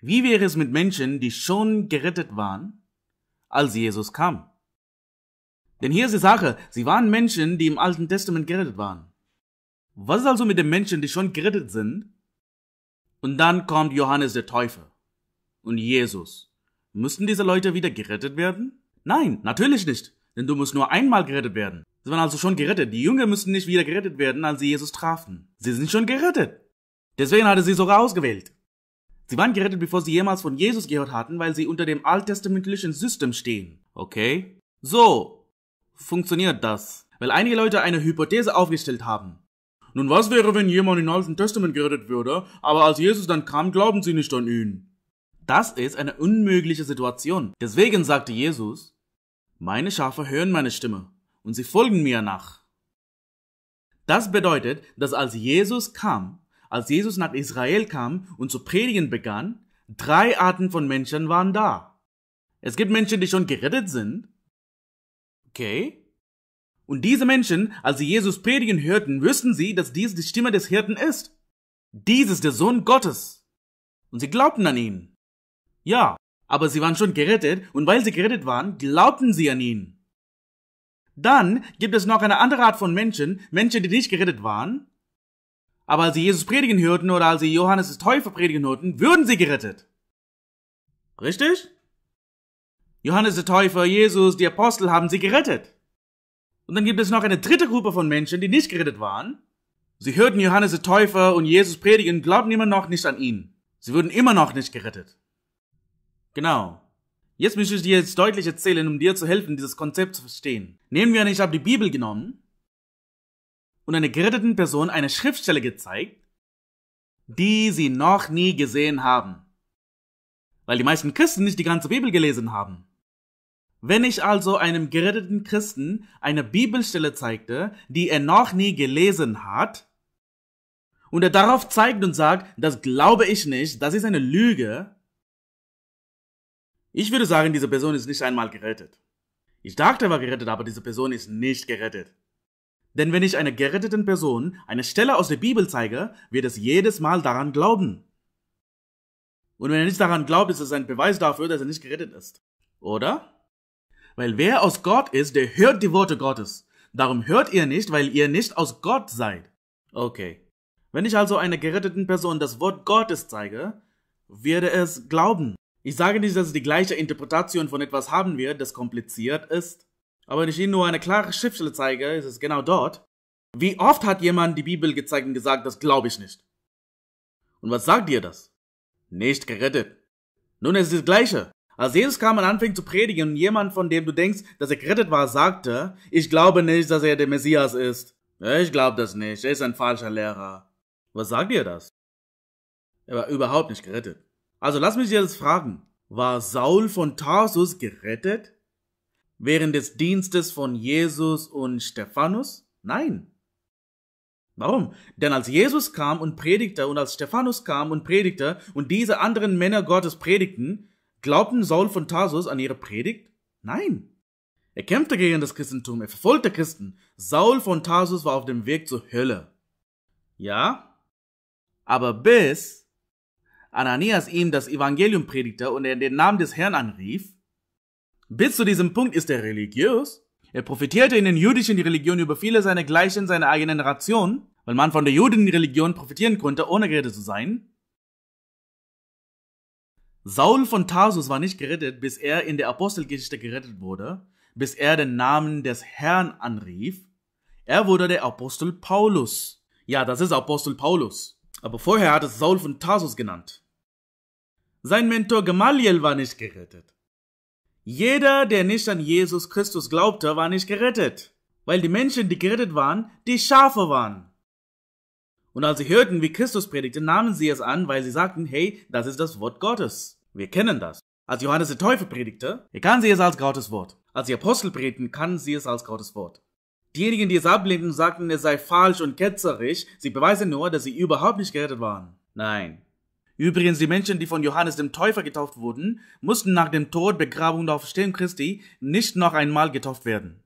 Wie wäre es mit Menschen, die schon gerettet waren, als Jesus kam? Denn hier ist die Sache, sie waren Menschen, die im Alten Testament gerettet waren. Was ist also mit den Menschen, die schon gerettet sind? Und dann kommt Johannes der Täufer und Jesus. Müssten diese Leute wieder gerettet werden? Nein, natürlich nicht, denn du musst nur einmal gerettet werden. Sie waren also schon gerettet. Die Jünger müssten nicht wieder gerettet werden, als sie Jesus trafen. Sie sind schon gerettet. Deswegen hat er sie sogar ausgewählt. Sie waren gerettet, bevor sie jemals von Jesus gehört hatten, weil sie unter dem alttestamentlichen System stehen. Okay? So funktioniert das. Weil einige Leute eine Hypothese aufgestellt haben. Nun, was wäre, wenn jemand im Alten Testament gerettet würde, aber als Jesus dann kam, glauben sie nicht an ihn? Das ist eine unmögliche Situation. Deswegen sagte Jesus, meine Schafe hören meine Stimme und sie folgen mir nach. Das bedeutet, dass als Jesus kam, als Jesus nach Israel kam und zu predigen begann, drei Arten von Menschen waren da. Es gibt Menschen, die schon gerettet sind. Okay. Und diese Menschen, als sie Jesus predigen hörten, wüssten sie, dass dies die Stimme des Hirten ist. Dies ist der Sohn Gottes. Und sie glaubten an ihn. Ja, aber sie waren schon gerettet und weil sie gerettet waren, glaubten sie an ihn. Dann gibt es noch eine andere Art von Menschen, Menschen, die nicht gerettet waren, aber als sie Jesus predigen hörten oder als sie Johannes des Täufer predigen hörten, würden sie gerettet. Richtig? Johannes der Täufer, Jesus, die Apostel haben sie gerettet. Und dann gibt es noch eine dritte Gruppe von Menschen, die nicht gerettet waren. Sie hörten Johannes der Täufer und Jesus predigen, glaubten immer noch nicht an ihn. Sie wurden immer noch nicht gerettet. Genau. Jetzt möchte ich dir jetzt deutlich erzählen, um dir zu helfen, dieses Konzept zu verstehen. Nehmen wir an, ich habe die Bibel genommen und einer geretteten Person eine Schriftstelle gezeigt, die sie noch nie gesehen haben. Weil die meisten Christen nicht die ganze Bibel gelesen haben. Wenn ich also einem geretteten Christen eine Bibelstelle zeigte, die er noch nie gelesen hat, und er darauf zeigt und sagt, das glaube ich nicht, das ist eine Lüge, ich würde sagen, diese Person ist nicht einmal gerettet. Ich dachte, er war gerettet, aber diese Person ist nicht gerettet. Denn wenn ich einer geretteten Person eine Stelle aus der Bibel zeige, wird es jedes Mal daran glauben. Und wenn er nicht daran glaubt, ist es ein Beweis dafür, dass er nicht gerettet ist. Oder? Weil wer aus Gott ist, der hört die Worte Gottes. Darum hört ihr nicht, weil ihr nicht aus Gott seid. Okay. Wenn ich also einer geretteten Person das Wort Gottes zeige, werde es glauben. Ich sage nicht, dass es die gleiche Interpretation von etwas haben wird, das kompliziert ist. Aber wenn ich Ihnen nur eine klare Schriftstelle zeige, ist es genau dort. Wie oft hat jemand die Bibel gezeigt und gesagt, das glaube ich nicht? Und was sagt dir das? Nicht gerettet. Nun es ist das Gleiche. Als Jesus kam und anfing zu predigen und jemand, von dem du denkst, dass er gerettet war, sagte, ich glaube nicht, dass er der Messias ist. Ich glaube das nicht, er ist ein falscher Lehrer. Was sagt dir das? Er war überhaupt nicht gerettet. Also lass mich dir das fragen. War Saul von Tarsus gerettet? während des Dienstes von Jesus und Stephanus? Nein. Warum? Denn als Jesus kam und predigte und als Stephanus kam und predigte und diese anderen Männer Gottes predigten, glaubten Saul von Tarsus an ihre Predigt? Nein. Er kämpfte gegen das Christentum, er verfolgte Christen. Saul von Tarsus war auf dem Weg zur Hölle. Ja, aber bis Ananias ihm das Evangelium predigte und er den Namen des Herrn anrief, bis zu diesem Punkt ist er religiös. Er profitierte in den jüdischen Religion über viele seiner Gleichen seiner eigenen Ration, weil man von der jüdischen Religion profitieren konnte, ohne gerettet zu sein. Saul von Tarsus war nicht gerettet, bis er in der Apostelgeschichte gerettet wurde, bis er den Namen des Herrn anrief. Er wurde der Apostel Paulus. Ja, das ist Apostel Paulus. Aber vorher hat es Saul von Tarsus genannt. Sein Mentor Gamaliel war nicht gerettet. Jeder, der nicht an Jesus Christus glaubte, war nicht gerettet, weil die Menschen, die gerettet waren, die Schafe waren. Und als sie hörten, wie Christus predigte, nahmen sie es an, weil sie sagten, hey, das ist das Wort Gottes. Wir kennen das. Als Johannes der Teufel predigte, kann sie es als Gottes Wort. Als die Apostel predigten, kann sie es als Gottes Wort. Diejenigen, die es ablehnten, sagten, es sei falsch und ketzerisch. Sie beweisen nur, dass sie überhaupt nicht gerettet waren. Nein, Übrigens, die Menschen, die von Johannes dem Täufer getauft wurden, mussten nach dem Tod, Begrabung und Auferstehung Christi nicht noch einmal getauft werden.